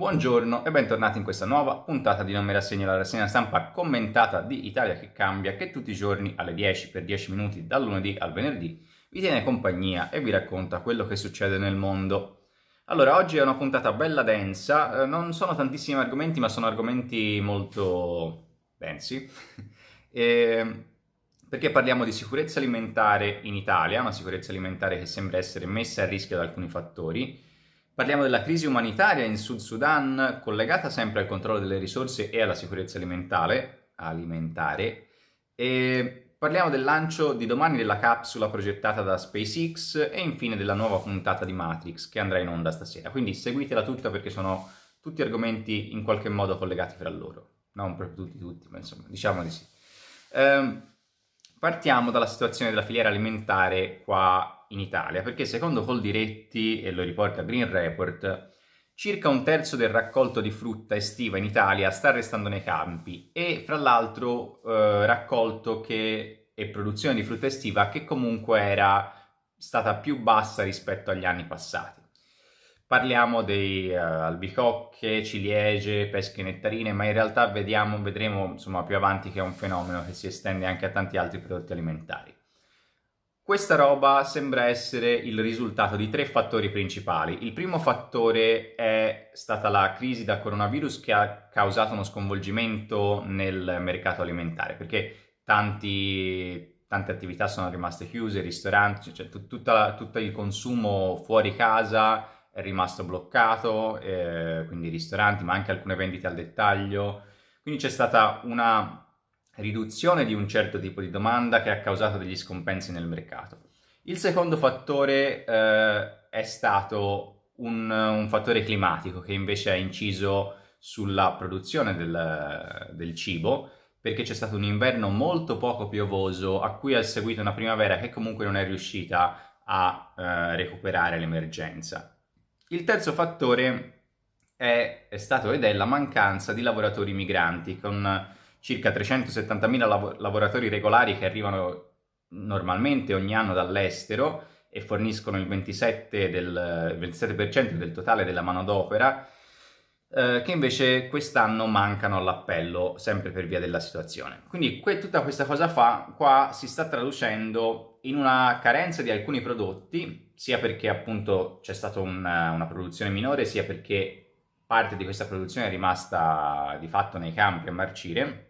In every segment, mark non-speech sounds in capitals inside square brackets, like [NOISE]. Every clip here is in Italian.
Buongiorno e bentornati in questa nuova puntata di Non me la la rassegna stampa commentata di Italia che cambia, che tutti i giorni alle 10 per 10 minuti dal lunedì al venerdì vi tiene compagnia e vi racconta quello che succede nel mondo. Allora, oggi è una puntata bella densa, eh, non sono tantissimi argomenti, ma sono argomenti molto densi, [LAUGHS] e... perché parliamo di sicurezza alimentare in Italia, una sicurezza alimentare che sembra essere messa a rischio da alcuni fattori, Parliamo della crisi umanitaria in Sud Sudan, collegata sempre al controllo delle risorse e alla sicurezza alimentare, alimentare e parliamo del lancio di domani della capsula progettata da SpaceX e infine della nuova puntata di Matrix che andrà in onda stasera. Quindi seguitela tutta perché sono tutti argomenti in qualche modo collegati fra loro. Non proprio tutti, tutti, ma insomma, diciamo di sì. Um, Partiamo dalla situazione della filiera alimentare qua in Italia, perché secondo Coldiretti, e lo riporta Green Report, circa un terzo del raccolto di frutta estiva in Italia sta restando nei campi e fra l'altro eh, raccolto che, e produzione di frutta estiva che comunque era stata più bassa rispetto agli anni passati. Parliamo di uh, eh, albicocche, ciliegie, pesche nettarine, ma in realtà vediamo, vedremo insomma, più avanti che è un fenomeno che si estende anche a tanti altri prodotti alimentari. Questa roba sembra essere il risultato di tre fattori principali. Il primo fattore è stata la crisi da coronavirus che ha causato uno sconvolgimento nel mercato alimentare, perché tanti, tante attività sono rimaste chiuse, ristoranti, cioè, cioè tutta, tutto il consumo fuori casa è rimasto bloccato, eh, quindi ristoranti, ma anche alcune vendite al dettaglio. Quindi c'è stata una riduzione di un certo tipo di domanda che ha causato degli scompensi nel mercato. Il secondo fattore eh, è stato un, un, fattore climatico che invece ha inciso sulla produzione del, del cibo perché c'è stato un inverno molto poco piovoso a cui ha seguito una primavera che comunque non è riuscita a eh, recuperare l'emergenza. Il terzo fattore è, è stato ed è la mancanza di lavoratori migranti, con circa 370.000 lav- lavoratori regolari che arrivano normalmente ogni anno dall'estero e forniscono il 27%, del, 27% del totale della manodopera, eh, che invece quest'anno mancano all'appello, sempre per via della situazione. Quindi que- tutta questa cosa fa, qua si sta traducendo in una carenza di alcuni prodotti, sia perché appunto c'è stata una, una produzione minore, sia perché parte di questa produzione è rimasta di fatto nei campi a marcire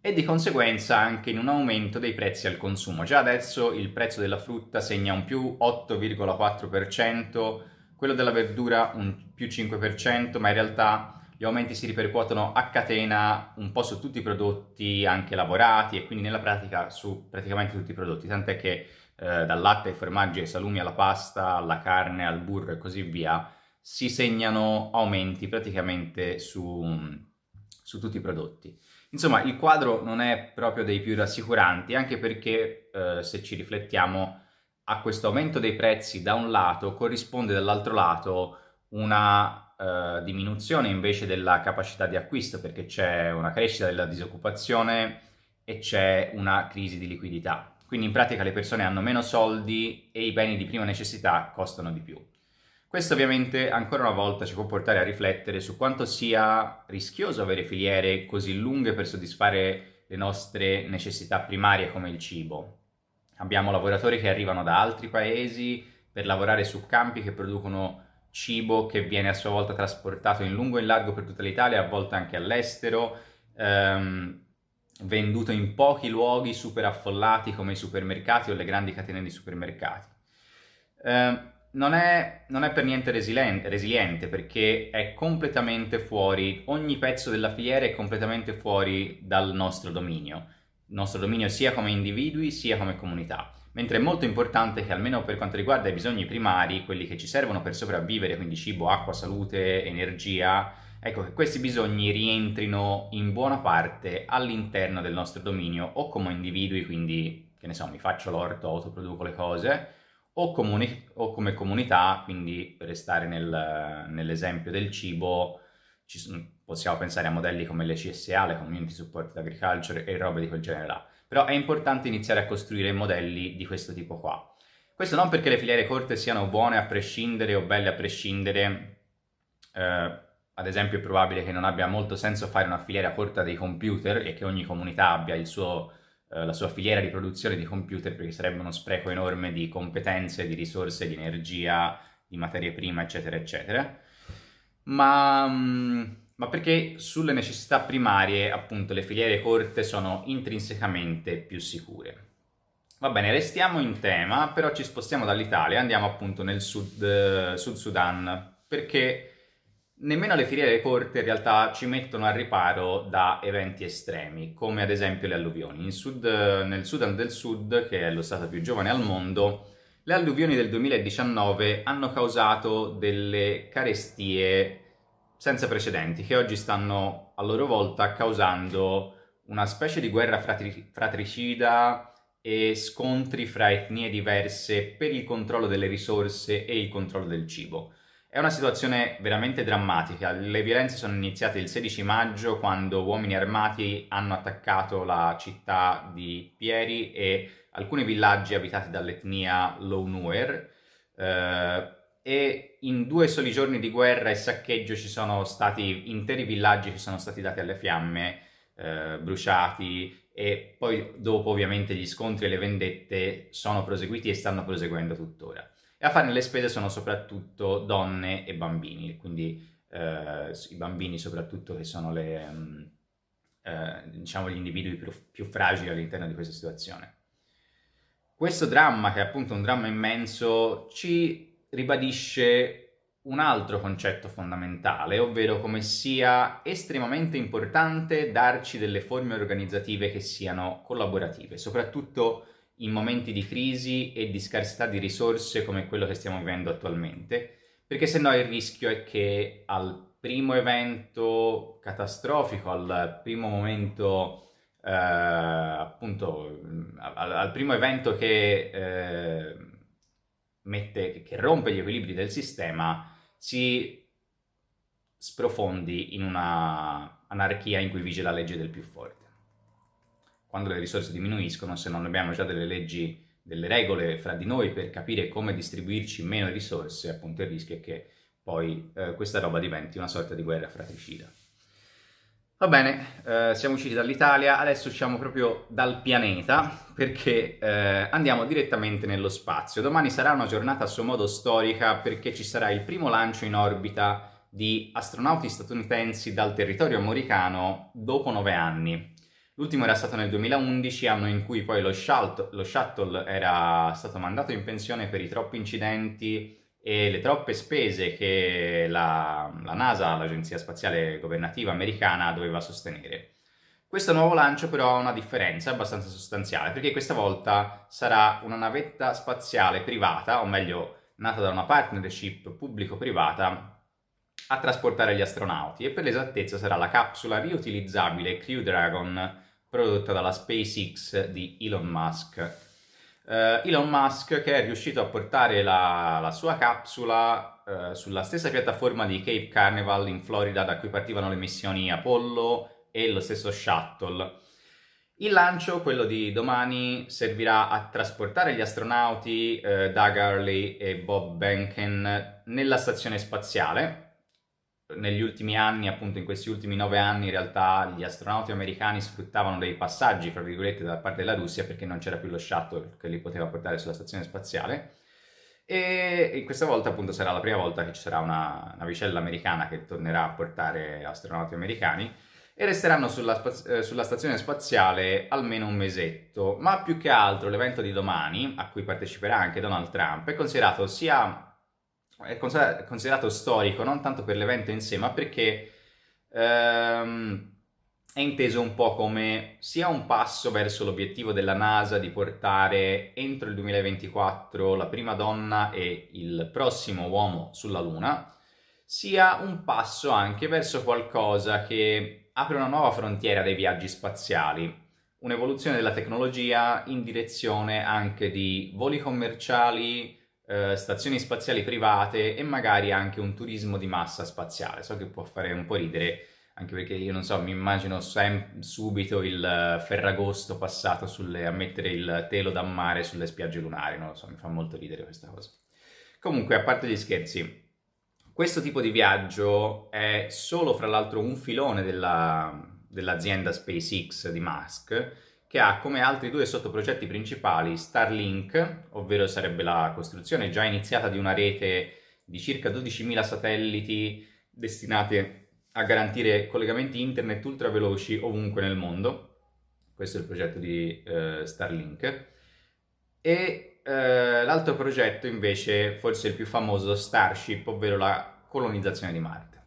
e di conseguenza anche in un aumento dei prezzi al consumo. Già adesso il prezzo della frutta segna un più 8,4%, quello della verdura un più 5%, ma in realtà gli aumenti si ripercuotono a catena un po' su tutti i prodotti anche lavorati e quindi nella pratica su praticamente tutti i prodotti, tant'è che eh, dal latte ai formaggi ai salumi alla pasta, alla carne, al burro e così via, si segnano aumenti praticamente su, su tutti i prodotti. Insomma, il quadro non è proprio dei più rassicuranti, anche perché eh, se ci riflettiamo a questo aumento dei prezzi da un lato corrisponde dall'altro lato una eh, diminuzione invece della capacità di acquisto perché c'è una crescita della disoccupazione e c'è una crisi di liquidità. Quindi in pratica le persone hanno meno soldi e i beni di prima necessità costano di più. Questo ovviamente ancora una volta ci può portare a riflettere su quanto sia rischioso avere filiere così lunghe per soddisfare le nostre necessità primarie come il cibo. Abbiamo lavoratori che arrivano da altri paesi per lavorare su campi che producono cibo che viene a sua volta trasportato in lungo e in largo per tutta l'Italia, a volte anche all'estero, ehm, venduto in pochi luoghi super affollati come i supermercati o le grandi catene di supermercati. Eh, non, è, non, è, per niente resiliente, resiliente, perché è completamente fuori, ogni pezzo della filiera è completamente fuori dal nostro dominio, nostro dominio sia come individui sia come comunità mentre è molto importante che almeno per quanto riguarda i bisogni primari, quelli che ci servono per sopravvivere, quindi cibo, acqua, salute, energia, ecco che questi bisogni rientrino in buona parte all'interno del nostro dominio o come individui, quindi che ne so, mi faccio l'orto, autoproduco le cose, o, comuni- o come comunità, quindi per restare nel, nell'esempio del cibo, ci sono, possiamo pensare a modelli come le CSA, le Community Supported Agriculture e robe di quel genere là però è importante iniziare a costruire modelli di questo tipo qua. Questo non perché le filiere corte siano buone a prescindere o belle a prescindere, eh, ad esempio è probabile che non abbia molto senso fare una filiera corta dei computer e che ogni comunità abbia suo, eh, la sua filiera di produzione di computer perché sarebbe uno spreco enorme di competenze, di risorse, di energia, di materie prime, eccetera, eccetera. Ma... Mh, mm, ma perché sulle necessità primarie, appunto, le filiere corte sono intrinsecamente più sicure. Va bene, restiamo in tema, però ci spostiamo dall'Italia e andiamo appunto nel sud, sud Sudan, perché nemmeno le filiere corte in realtà ci mettono al riparo da eventi estremi, come ad esempio le alluvioni. Sud, nel Sudan del Sud, che è lo stato più giovane al mondo, le alluvioni del 2019 hanno causato delle carestie senza precedenti che oggi stanno a loro volta causando una specie di guerra fratri- fratricida e scontri fra etnie diverse per il controllo delle risorse e il controllo del cibo. È una situazione veramente drammatica. Le violenze sono iniziate il 16 maggio quando uomini armati hanno attaccato la città di Pieri e alcuni villaggi abitati dall'etnia Lownuer. Eh, e in due soli giorni di guerra e saccheggio ci sono stati interi villaggi che sono stati dati alle fiamme, eh, bruciati e poi dopo ovviamente gli scontri e le vendette sono proseguiti e stanno proseguendo tuttora. E a farne le spese sono soprattutto donne e bambini, quindi eh, i bambini soprattutto che sono le, mm, eh, diciamo gli individui più, più fragili all'interno di questa situazione. Questo dramma, che è appunto un dramma immenso, ci ribadisce un altro concetto fondamentale, ovvero come sia estremamente importante darci delle forme organizzative che siano collaborative, soprattutto in momenti di crisi e di scarsità di risorse come quello che stiamo vivendo attualmente, perché se no il rischio è che al primo evento catastrofico, al primo momento eh, appunto, al, al, primo evento che eh, mette, che rompe gli equilibri del sistema, si sprofondi in una anarchia in cui vige la legge del più forte. Quando le risorse diminuiscono, se non abbiamo già delle leggi, delle regole fra di noi per capire come distribuirci meno risorse, appunto il rischio è che poi eh, questa roba diventi una sorta di guerra fratricida. Va bene, eh, siamo usciti dall'Italia, adesso usciamo proprio dal pianeta perché eh, andiamo direttamente nello spazio. Domani sarà una giornata a suo modo storica perché ci sarà il primo lancio in orbita di astronauti statunitensi dal territorio americano dopo nove anni. L'ultimo era stato nel 2011, anno in cui poi lo shuttle, lo shuttle era stato mandato in pensione per i troppi incidenti e le troppe spese che la, la NASA, l'Agenzia Spaziale Governativa Americana, doveva sostenere. Questo nuovo lancio però ha una differenza abbastanza sostanziale, perché questa volta sarà una navetta spaziale privata, o meglio nata da una partnership pubblico-privata, a trasportare gli astronauti e per l'esattezza sarà la capsula riutilizzabile Crew Dragon prodotta dalla SpaceX di Elon Musk Uh, Elon Musk che è riuscito a portare la, la sua capsula uh, sulla stessa piattaforma di Cape Carnival in Florida da cui partivano le missioni Apollo e lo stesso Shuttle. Il lancio, quello di domani, servirà a trasportare gli astronauti uh, Doug Hurley e Bob Behnken nella stazione spaziale negli ultimi anni, appunto in questi ultimi nove anni, in realtà gli astronauti americani sfruttavano dei passaggi, fra virgolette, da parte della Russia perché non c'era più lo shuttle che li poteva portare sulla stazione spaziale. E questa volta appunto sarà la prima volta che ci sarà una navicella americana che tornerà a portare astronauti americani e resteranno sulla, spaz- eh, sulla, stazione spaziale almeno un mesetto, ma più che altro l'evento di domani, a cui parteciperà anche Donald Trump, è considerato sia è considerato storico non tanto per l'evento in sé, ma perché ehm, è inteso un po' come sia un passo verso l'obiettivo della NASA di portare entro il 2024 la prima donna e il prossimo uomo sulla Luna, sia un passo anche verso qualcosa che apre una nuova frontiera dei viaggi spaziali, un'evoluzione della tecnologia in direzione anche di voli commerciali, eh, stazioni spaziali private e magari anche un turismo di massa spaziale. So che può fare un po' ridere, anche perché io non so, mi immagino sem- subito il eh, Ferragosto passato sulle, a mettere il telo da mare sulle spiagge lunari, non lo so, mi fa molto ridere questa cosa. Comunque, a parte gli scherzi, questo tipo di viaggio è solo, fra l'altro, un filone della, dell'azienda SpaceX di Musk, che ha come altri due sottoprogetti principali Starlink, ovvero sarebbe la costruzione già iniziata di una rete di circa 12.000 satelliti destinati a garantire collegamenti internet ultraveloci ovunque nel mondo. Questo è il progetto di eh, Starlink. E eh, l'altro progetto invece, forse il più famoso, Starship, ovvero la colonizzazione di Marte.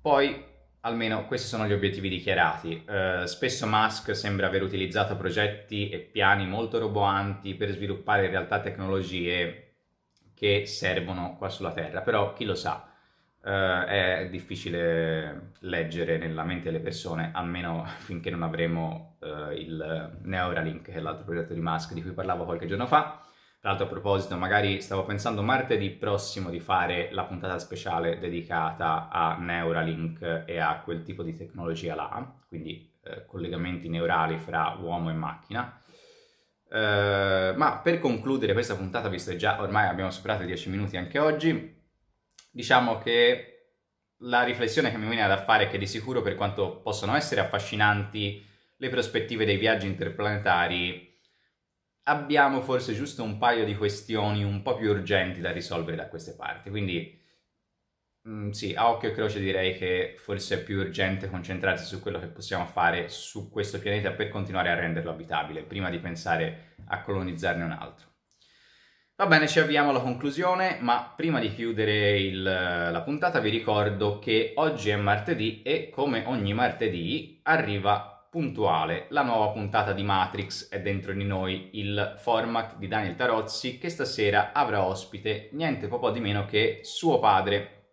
Poi Almeno questi sono gli obiettivi dichiarati. Uh, spesso Musk sembra aver utilizzato progetti e piani molto roboanti per sviluppare in realtà tecnologie che servono qua sulla Terra, però chi lo sa, uh, è difficile leggere nella mente delle persone, almeno [LAUGHS] finché non avremo uh, il Neuralink, che è l'altro progetto di Musk di cui parlavo qualche giorno fa l'altro a proposito, magari stavo pensando martedì prossimo di fare la puntata speciale dedicata a Neuralink e a quel tipo di tecnologia là, quindi eh, collegamenti neurali fra uomo e macchina. Eh, ma per concludere questa puntata, visto che già ormai abbiamo superato i 10 minuti anche oggi, diciamo che la riflessione che mi viene da fare è che di sicuro per quanto possono essere affascinanti le prospettive dei viaggi interplanetari abbiamo forse giusto un paio di questioni un po' più urgenti da risolvere da queste parti, quindi mh, mm, sì, a occhio e croce direi che forse è più urgente concentrarsi su quello che possiamo fare su questo pianeta per continuare a renderlo abitabile, prima di pensare a colonizzarne un altro. Va bene, ci avviamo alla conclusione, ma prima di chiudere il, la puntata vi ricordo che oggi è martedì e come ogni martedì arriva puntuale, la nuova puntata di Matrix è dentro di noi, il format di Daniel Tarozzi che stasera avrà ospite niente po' di meno che suo padre,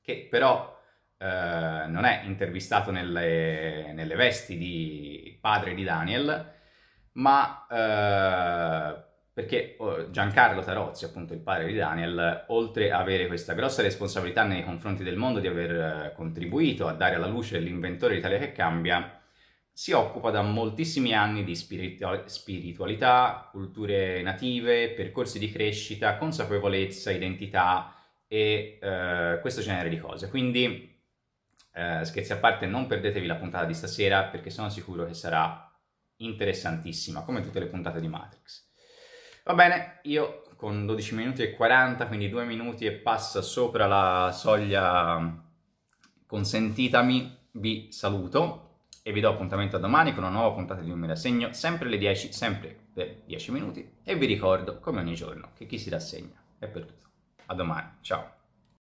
che però eh, non è intervistato nelle, nelle, vesti di padre di Daniel, ma eh, perché oh, Giancarlo Tarozzi, appunto il padre di Daniel, oltre ad avere questa grossa responsabilità nei confronti del mondo di aver eh, contribuito a dare alla luce l'inventore d'Italia che cambia, si occupa da moltissimi anni di spiritual- spiritualità, culture native, percorsi di crescita, consapevolezza, identità e eh, questo genere di cose. Quindi, eh, scherzi a parte, non perdetevi la puntata di stasera perché sono sicuro che sarà interessantissima, come tutte le puntate di Matrix. Va bene, io con 12 minuti e 40, quindi 2 minuti e passa sopra la soglia consentitami, vi saluto e vi do appuntamento a domani con una nuova puntata di Un Mi sempre alle 10, sempre per 10 minuti e vi ricordo, come ogni giorno, che chi si rassegna è perduto. A domani, ciao!